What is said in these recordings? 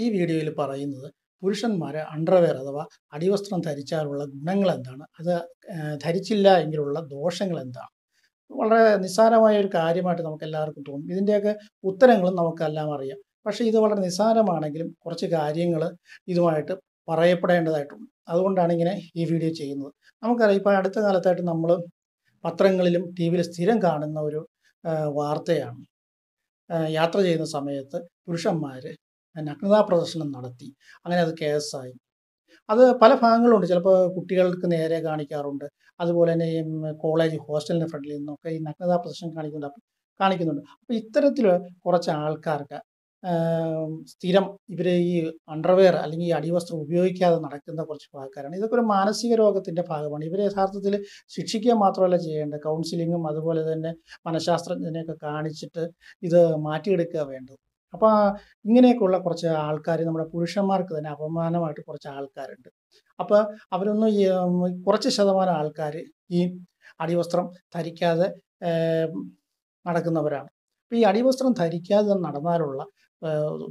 ഈ വീഡിയോയിൽ പറയുന്നത് പുരുഷന്മാരെ അണ്ടർവെയർ അഥവാ അടിവസ്ത്രം ധരിച്ചാലുള്ള ഗുണങ്ങൾ എന്താണ് അത് ധരിച്ചില്ല എങ്കിലുള്ള ദോഷങ്ങൾ എന്താണ് വളരെ നിസ്സാരമായ ഒരു കാര്യമായിട്ട് നമുക്ക് എല്ലാവർക്കും തോന്നും ഇതിൻ്റെയൊക്കെ ഉത്തരങ്ങളും നമുക്കെല്ലാം അറിയാം പക്ഷേ ഇത് വളരെ നിസ്സാരമാണെങ്കിലും കുറച്ച് കാര്യങ്ങൾ ഇതുമായിട്ട് പറയപ്പെടേണ്ടതായിട്ടുണ്ട് അതുകൊണ്ടാണ് ഇങ്ങനെ ഈ വീഡിയോ ചെയ്യുന്നത് നമുക്കറിയാം ഇപ്പോൾ അടുത്ത കാലത്തായിട്ട് നമ്മൾ പത്രങ്ങളിലും ടി വിയിലും സ്ഥിരം കാണുന്ന ഒരു വാർത്തയാണ് യാത്ര ചെയ്യുന്ന സമയത്ത് പുരുഷന്മാർ നഗ്നതാ പ്രദർശനം നടത്തി അങ്ങനെ അത് കേസായി അത് പല ഭാഗങ്ങളുണ്ട് ചിലപ്പോൾ കുട്ടികൾക്ക് നേരെ കാണിക്കാറുണ്ട് അതുപോലെ തന്നെ ഈ കോളേജ് ഹോസ്റ്റലിൻ്റെ ഫ്രണ്ടിൽ നിന്നൊക്കെ ഈ നഗ്നതാ പ്രദർശനം കാണിക്കുന്നുണ്ട് കാണിക്കുന്നുണ്ട് അപ്പോൾ ഇത്തരത്തിൽ കുറച്ച് ആൾക്കാർക്ക് സ്ഥിരം ഇവർ ഈ അണ്ടർവെയർ അല്ലെങ്കിൽ ഈ അടിവസ്ത്രം ഉപയോഗിക്കാതെ നടക്കുന്ന കുറച്ച് ആൾക്കാരാണ് ഇതൊക്കെ ഒരു മാനസിക രോഗത്തിൻ്റെ ഭാഗമാണ് ഇവരെ യഥാർത്ഥത്തിൽ ശിക്ഷിക്കുക മാത്രമല്ല ചെയ്യേണ്ടത് കൗൺസിലിങ്ങും അതുപോലെ തന്നെ മനഃശാസ്ത്രജ്ഞനെയൊക്കെ കാണിച്ചിട്ട് ഇത് മാറ്റിയെടുക്കുക വേണ്ടത് അപ്പോൾ ഇങ്ങനെയൊക്കെയുള്ള കുറച്ച് ആൾക്കാർ നമ്മുടെ പുരുഷന്മാർക്ക് തന്നെ അപമാനമായിട്ട് കുറച്ച് ആൾക്കാരുണ്ട് അപ്പോൾ അവരൊന്നും കുറച്ച് ശതമാനം ആൾക്കാർ ഈ അടിവസ്ത്രം ധരിക്കാതെ നടക്കുന്നവരാണ് അപ്പോൾ ഈ അടിവസ്ത്രം ധരിക്കാതെ നടന്നാലുള്ള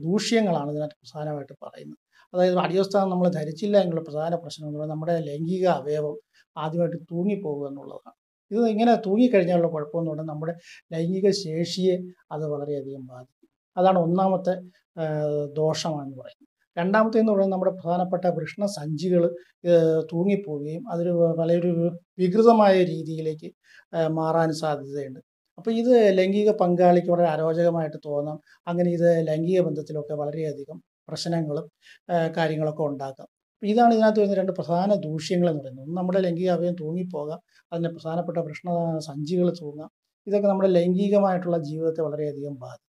ദൂഷ്യങ്ങളാണ് ഇതിനകത്ത് പ്രധാനമായിട്ട് പറയുന്നത് അതായത് അടിവസ്ത്രം നമ്മൾ ധരിച്ചില്ല എന്നുള്ള പ്രധാന പ്രശ്നം എന്ന് പറയുന്നത് നമ്മുടെ ലൈംഗിക അവയവം ആദ്യമായിട്ട് തൂങ്ങിപ്പോകുക എന്നുള്ളതാണ് ഇത് ഇങ്ങനെ തൂങ്ങിക്കഴിഞ്ഞാലുള്ള കുഴപ്പമെന്ന് പറഞ്ഞാൽ നമ്മുടെ ലൈംഗിക ശേഷിയെ അത് വളരെയധികം ബാധിക്കും അതാണ് ഒന്നാമത്തെ ദോഷമാണെന്ന് പറയുന്നത് രണ്ടാമത്തെ എന്ന് പറയുന്നത് നമ്മുടെ പ്രധാനപ്പെട്ട വൃഷ്ണ സഞ്ചികൾ തൂങ്ങിപ്പോവുകയും അതൊരു വളരെ വികൃതമായ രീതിയിലേക്ക് മാറാൻ സാധ്യതയുണ്ട് അപ്പോൾ ഇത് ലൈംഗിക പങ്കാളിക്ക് വളരെ അരോചകമായിട്ട് തോന്നാം അങ്ങനെ ഇത് ലൈംഗിക ബന്ധത്തിലൊക്കെ വളരെയധികം പ്രശ്നങ്ങളും കാര്യങ്ങളൊക്കെ ഉണ്ടാക്കാം ഇതാണ് ഇതിനകത്ത് വരുന്ന രണ്ട് പ്രധാന ദൂഷ്യങ്ങൾ എന്ന് പറയുന്നത് ഒന്ന് നമ്മുടെ ലൈംഗിക അവയം തൂങ്ങിപ്പോകാം അതിൻ്റെ പ്രധാനപ്പെട്ട പ്രശ്ന സഞ്ചികൾ തൂങ്ങാം ഇതൊക്കെ നമ്മുടെ ലൈംഗികമായിട്ടുള്ള ജീവിതത്തെ വളരെയധികം ബാധിക്കും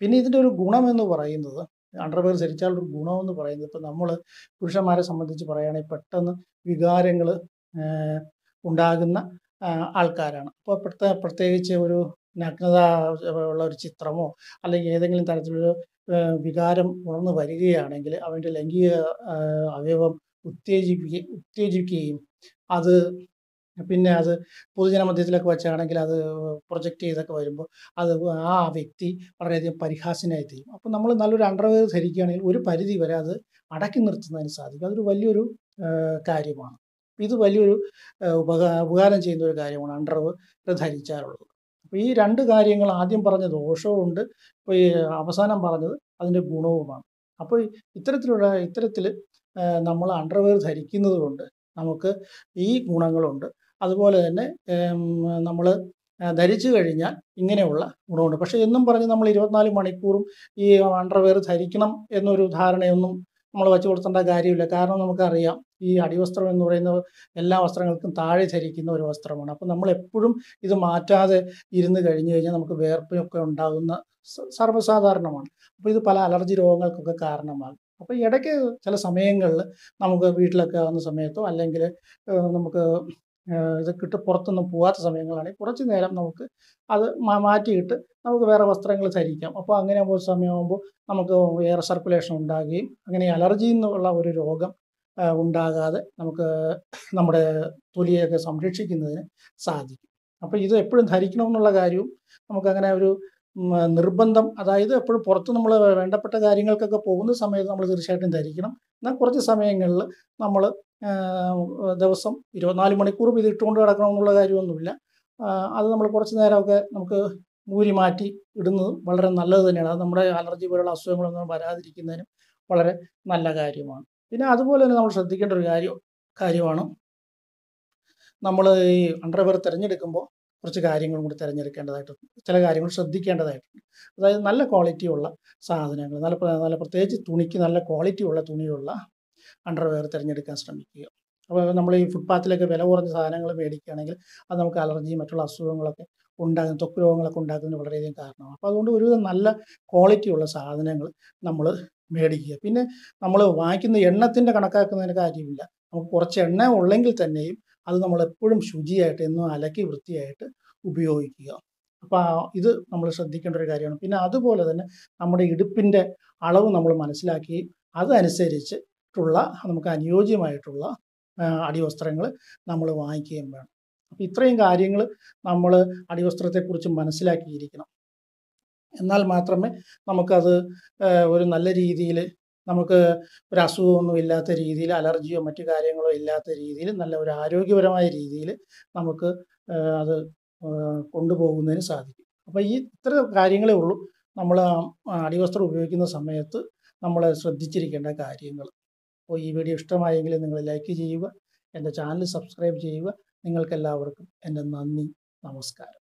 പിന്നെ ഇതിൻ്റെ ഒരു ഗുണമെന്ന് പറയുന്നത് അണ്ടർവെയർ ധരിച്ചാൽ ഗുണമെന്ന് പറയുന്നത് ഇപ്പം നമ്മൾ പുരുഷന്മാരെ സംബന്ധിച്ച് പറയുകയാണെങ്കിൽ പെട്ടെന്ന് വികാരങ്ങൾ ഉണ്ടാകുന്ന ആൾക്കാരാണ് അപ്പോൾ പ്രത്യേക പ്രത്യേകിച്ച് ഒരു നഗ്നത ഉള്ള ഒരു ചിത്രമോ അല്ലെങ്കിൽ ഏതെങ്കിലും തരത്തിലൊരു വികാരം ഉണർന്നു വരികയാണെങ്കിൽ അവൻ്റെ ലൈംഗിക അവയവം ഉത്തേജിപ്പിക്കുക ഉത്തേജിപ്പിക്കുകയും അത് പിന്നെ അത് പൊതുജന മധ്യത്തിലൊക്കെ വെച്ചാണെങ്കിൽ അത് പ്രൊജക്റ്റ് ചെയ്തൊക്കെ വരുമ്പോൾ അത് ആ വ്യക്തി വളരെയധികം പരിഹാസ്യനായി തീരും അപ്പോൾ നമ്മൾ നല്ലൊരു അണ്ടർവെയർ ധരിക്കുകയാണെങ്കിൽ ഒരു പരിധി വരെ അത് അടക്കി നിർത്തുന്നതിന് സാധിക്കും അതൊരു വലിയൊരു കാര്യമാണ് ഇത് വലിയൊരു ഉപകാ ഉപകാരം ചെയ്യുന്ന ഒരു കാര്യമാണ് അണ്ടർവെയർ ധരിച്ചാലുള്ളത് അപ്പോൾ ഈ രണ്ട് കാര്യങ്ങൾ ആദ്യം പറഞ്ഞ ദോഷവുമുണ്ട് ഇപ്പോൾ ഈ അവസാനം പറഞ്ഞത് അതിൻ്റെ ഗുണവുമാണ് അപ്പോൾ ഇത്തരത്തിലുള്ള ഇത്തരത്തിൽ നമ്മൾ അണ്ടർവെയർ ധരിക്കുന്നത് കൊണ്ട് നമുക്ക് ഈ ഗുണങ്ങളുണ്ട് അതുപോലെ തന്നെ നമ്മൾ ധരിച്ചു കഴിഞ്ഞാൽ ഇങ്ങനെയുള്ള ഗുണമുണ്ട് പക്ഷേ എന്നും പറഞ്ഞ് നമ്മൾ ഇരുപത്തിനാല് മണിക്കൂറും ഈ അണ്ടർവെയർ ധരിക്കണം എന്നൊരു ധാരണയൊന്നും നമ്മൾ വച്ചു കൊടുത്തേണ്ട കാര്യമില്ല കാരണം നമുക്കറിയാം ഈ അടിവസ്ത്രം എന്ന് പറയുന്ന എല്ലാ വസ്ത്രങ്ങൾക്കും താഴെ ധരിക്കുന്ന ഒരു വസ്ത്രമാണ് അപ്പം നമ്മൾ എപ്പോഴും ഇത് മാറ്റാതെ ഇരുന്ന് കഴിഞ്ഞു കഴിഞ്ഞാൽ നമുക്ക് വേർപ്പൊക്കെ ഉണ്ടാകുന്ന സർവ്വസാധാരണമാണ് അപ്പോൾ ഇത് പല അലർജി രോഗങ്ങൾക്കൊക്കെ കാരണമാകും അപ്പോൾ ഇടയ്ക്ക് ചില സമയങ്ങളിൽ നമുക്ക് വീട്ടിലൊക്കെ ആകുന്ന സമയത്തോ അല്ലെങ്കിൽ നമുക്ക് ഇത് കിട്ട് പുറത്തൊന്നും പോകാത്ത സമയങ്ങളാണെങ്കിൽ കുറച്ച് നേരം നമുക്ക് അത് മാറ്റിയിട്ട് നമുക്ക് വേറെ വസ്ത്രങ്ങൾ ധരിക്കാം അപ്പോൾ അങ്ങനെ ഒരു സമയമാകുമ്പോൾ നമുക്ക് എയർ സർക്കുലേഷൻ ഉണ്ടാകുകയും അങ്ങനെ അലർജി എന്നുള്ള ഒരു രോഗം ഉണ്ടാകാതെ നമുക്ക് നമ്മുടെ തൊലിയൊക്കെ സംരക്ഷിക്കുന്നതിന് സാധിക്കും അപ്പോൾ ഇത് എപ്പോഴും ധരിക്കണം എന്നുള്ള കാര്യവും നമുക്കങ്ങനെ ഒരു നിർബന്ധം അതായത് എപ്പോഴും പുറത്ത് നമ്മൾ വേണ്ടപ്പെട്ട കാര്യങ്ങൾക്കൊക്കെ പോകുന്ന സമയത്ത് നമ്മൾ തീർച്ചയായിട്ടും ധരിക്കണം എന്നാൽ കുറച്ച് സമയങ്ങളിൽ നമ്മൾ ദിവസം ഇരുപത്തിനാല് മണിക്കൂറും ഇത് ഇട്ടുകൊണ്ട് എന്നുള്ള കാര്യമൊന്നുമില്ല അത് നമ്മൾ കുറച്ച് നേരമൊക്കെ നമുക്ക് മൂരി മാറ്റി ഇടുന്നത് വളരെ നല്ലത് തന്നെയാണ് അത് നമ്മുടെ അലർജി പോലുള്ള അസുഖങ്ങളൊന്നും വരാതിരിക്കുന്നതിനും വളരെ നല്ല കാര്യമാണ് പിന്നെ അതുപോലെ തന്നെ നമ്മൾ ശ്രദ്ധിക്കേണ്ട ഒരു കാര്യം കാര്യമാണ് നമ്മൾ ഈ അണ്ടർവെയർ തിരഞ്ഞെടുക്കുമ്പോൾ കുറച്ച് കാര്യങ്ങളും കൂടി തിരഞ്ഞെടുക്കേണ്ടതായിട്ടുണ്ട് ചില കാര്യങ്ങൾ ശ്രദ്ധിക്കേണ്ടതായിട്ടുണ്ട് അതായത് നല്ല ക്വാളിറ്റി ഉള്ള സാധനങ്ങൾ നല്ല നല്ല പ്രത്യേകിച്ച് തുണിക്ക് നല്ല ക്വാളിറ്റി ഉള്ള തുണിയുള്ള അണ്ടർവെയർ തിരഞ്ഞെടുക്കാൻ ശ്രമിക്കുക അപ്പോൾ നമ്മൾ ഈ ഫുട്പാത്തിലൊക്കെ വില കുറഞ്ഞ സാധനങ്ങൾ മേടിക്കുകയാണെങ്കിൽ അത് നമുക്ക് അലർജി മറ്റുള്ള അസുഖങ്ങളൊക്കെ ഉണ്ടാകുന്ന തൊക്ക് രോഗങ്ങളൊക്കെ ഉണ്ടാക്കുന്നതിന് വളരെയധികം കാരണമാണ് അപ്പോൾ അതുകൊണ്ട് ഒരുവിധം നല്ല ക്വാളിറ്റി ഉള്ള സാധനങ്ങൾ നമ്മൾ മേടിക്കുക പിന്നെ നമ്മൾ വാങ്ങിക്കുന്ന എണ്ണത്തിൻ്റെ കണക്കാക്കുന്നതിന് കാര്യമില്ല നമുക്ക് കുറച്ച് എണ്ണ ഉള്ളെങ്കിൽ തന്നെയും അത് നമ്മൾ എപ്പോഴും ശുചിയായിട്ട് എന്നും അലക്കി വൃത്തിയായിട്ട് ഉപയോഗിക്കുക അപ്പോൾ ഇത് നമ്മൾ ശ്രദ്ധിക്കേണ്ട ഒരു കാര്യമാണ് പിന്നെ അതുപോലെ തന്നെ നമ്മുടെ ഇടുപ്പിൻ്റെ അളവ് നമ്മൾ മനസ്സിലാക്കി അതനുസരിച്ചിട്ടുള്ള നമുക്ക് അനുയോജ്യമായിട്ടുള്ള അടിവസ്ത്രങ്ങൾ നമ്മൾ വാങ്ങിക്കുകയും വേണം അപ്പോൾ ഇത്രയും കാര്യങ്ങൾ നമ്മൾ അടിവസ്ത്രത്തെക്കുറിച്ച് മനസ്സിലാക്കിയിരിക്കണം എന്നാൽ മാത്രമേ നമുക്കത് ഒരു നല്ല രീതിയിൽ നമുക്ക് ഒരു അസുഖമൊന്നും ഇല്ലാത്ത രീതിയിൽ അലർജിയോ മറ്റു കാര്യങ്ങളോ ഇല്ലാത്ത രീതിയിൽ നല്ല ഒരു ആരോഗ്യപരമായ രീതിയിൽ നമുക്ക് അത് കൊണ്ടുപോകുന്നതിന് സാധിക്കും അപ്പോൾ ഈ ഇത്ര കാര്യങ്ങളേ ഉള്ളൂ നമ്മൾ അടിവസ്ത്രം ഉപയോഗിക്കുന്ന സമയത്ത് നമ്മൾ ശ്രദ്ധിച്ചിരിക്കേണ്ട കാര്യങ്ങൾ അപ്പോൾ ഈ വീഡിയോ ഇഷ്ടമായെങ്കിൽ നിങ്ങൾ ലൈക്ക് ചെയ്യുക എൻ്റെ ചാനൽ സബ്സ്ക്രൈബ് ചെയ്യുക നിങ്ങൾക്കെല്ലാവർക്കും എൻ്റെ നന്ദി നമസ്കാരം